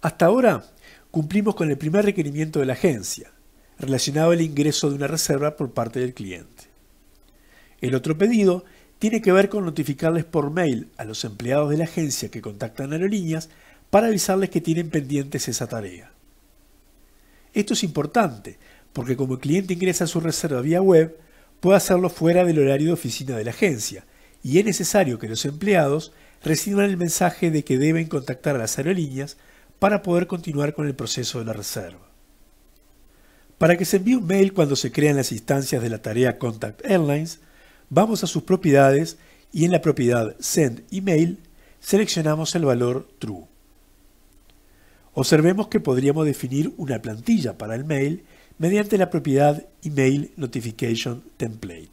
Hasta ahora cumplimos con el primer requerimiento de la agencia, relacionado al ingreso de una reserva por parte del cliente. El otro pedido tiene que ver con notificarles por mail a los empleados de la agencia que contactan aerolíneas para avisarles que tienen pendientes esa tarea. Esto es importante porque como el cliente ingresa a su reserva vía web, puede hacerlo fuera del horario de oficina de la agencia y es necesario que los empleados reciban el mensaje de que deben contactar a las aerolíneas para poder continuar con el proceso de la reserva. Para que se envíe un mail cuando se crean las instancias de la tarea Contact Airlines, vamos a sus propiedades y en la propiedad Send Email seleccionamos el valor True. Observemos que podríamos definir una plantilla para el mail mediante la propiedad Email Notification Template.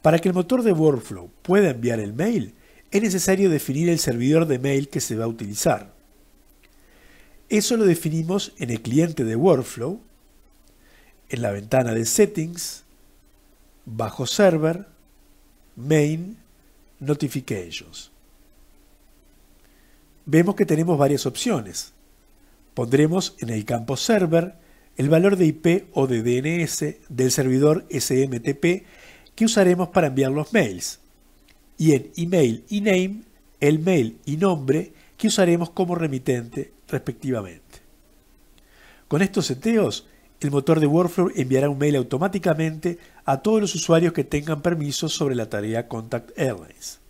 Para que el motor de workflow pueda enviar el mail, es necesario definir el servidor de mail que se va a utilizar. Eso lo definimos en el cliente de Workflow, en la ventana de Settings, bajo Server, Main, Notifications. Vemos que tenemos varias opciones. Pondremos en el campo Server el valor de IP o de DNS del servidor SMTP que usaremos para enviar los mails y en email y name el mail y nombre que usaremos como remitente respectivamente. Con estos seteos, el motor de Workflow enviará un mail automáticamente a todos los usuarios que tengan permisos sobre la tarea Contact Airlines.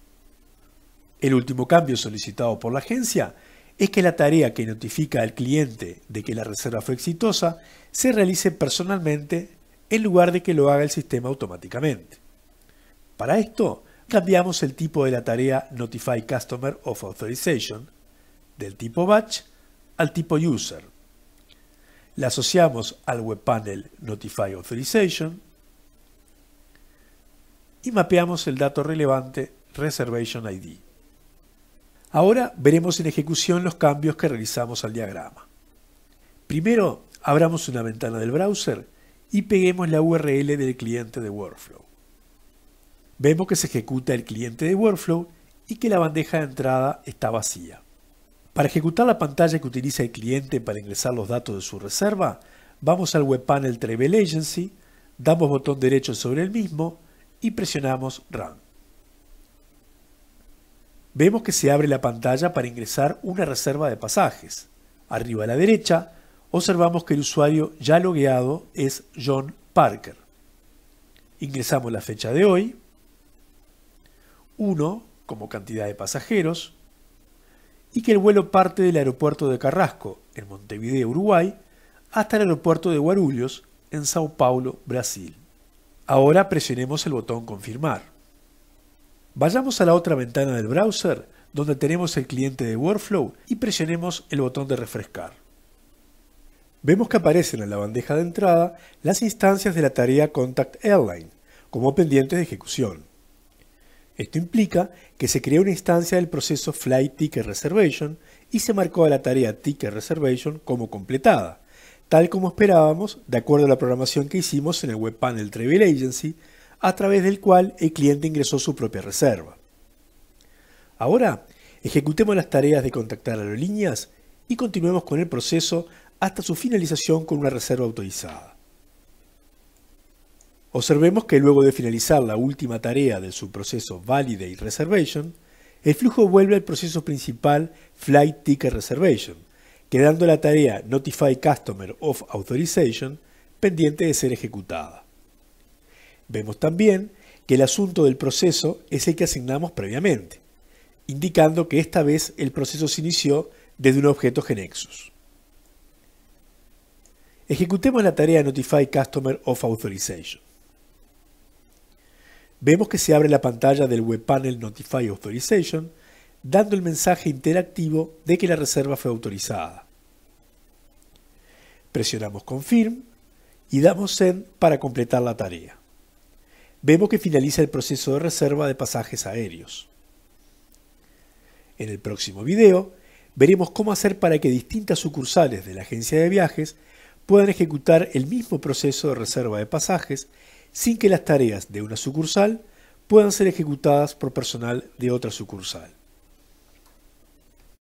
El último cambio solicitado por la agencia es que la tarea que notifica al cliente de que la reserva fue exitosa se realice personalmente en lugar de que lo haga el sistema automáticamente. Para esto, cambiamos el tipo de la tarea Notify Customer of Authorization del tipo Batch al tipo User. La asociamos al Web Panel Notify Authorization y mapeamos el dato relevante Reservation ID. Ahora veremos en ejecución los cambios que realizamos al diagrama. Primero, abramos una ventana del browser y peguemos la URL del cliente de Workflow. Vemos que se ejecuta el cliente de workflow y que la bandeja de entrada está vacía. Para ejecutar la pantalla que utiliza el cliente para ingresar los datos de su reserva, vamos al web panel Travel Agency, damos botón derecho sobre el mismo y presionamos Run. Vemos que se abre la pantalla para ingresar una reserva de pasajes. Arriba a la derecha, observamos que el usuario ya logueado es John Parker. Ingresamos la fecha de hoy, 1 como cantidad de pasajeros, y que el vuelo parte del aeropuerto de Carrasco, en Montevideo, Uruguay, hasta el aeropuerto de Guarulhos, en Sao Paulo, Brasil. Ahora presionemos el botón Confirmar. Vayamos a la otra ventana del browser, donde tenemos el cliente de Workflow, y presionemos el botón de Refrescar. Vemos que aparecen en la bandeja de entrada las instancias de la tarea Contact Airline, como pendientes de ejecución. Esto implica que se creó una instancia del proceso Flight Ticket Reservation y se marcó a la tarea Ticket Reservation como completada, tal como esperábamos de acuerdo a la programación que hicimos en el web panel Travel Agency, a través del cual el cliente ingresó su propia reserva. Ahora, ejecutemos las tareas de contactar a las líneas y continuemos con el proceso hasta su finalización con una reserva autorizada. Observemos que luego de finalizar la última tarea del subproceso Validate Reservation, el flujo vuelve al proceso principal Flight Ticket Reservation, quedando la tarea Notify Customer of Authorization pendiente de ser ejecutada. Vemos también que el asunto del proceso es el que asignamos previamente, indicando que esta vez el proceso se inició desde un objeto Genexus. Ejecutemos la tarea Notify Customer of Authorization. Vemos que se abre la pantalla del web panel Notify Authorization, dando el mensaje interactivo de que la reserva fue autorizada. Presionamos Confirm y damos Send para completar la tarea. Vemos que finaliza el proceso de reserva de pasajes aéreos. En el próximo video veremos cómo hacer para que distintas sucursales de la agencia de viajes puedan ejecutar el mismo proceso de reserva de pasajes sin que las tareas de una sucursal puedan ser ejecutadas por personal de otra sucursal.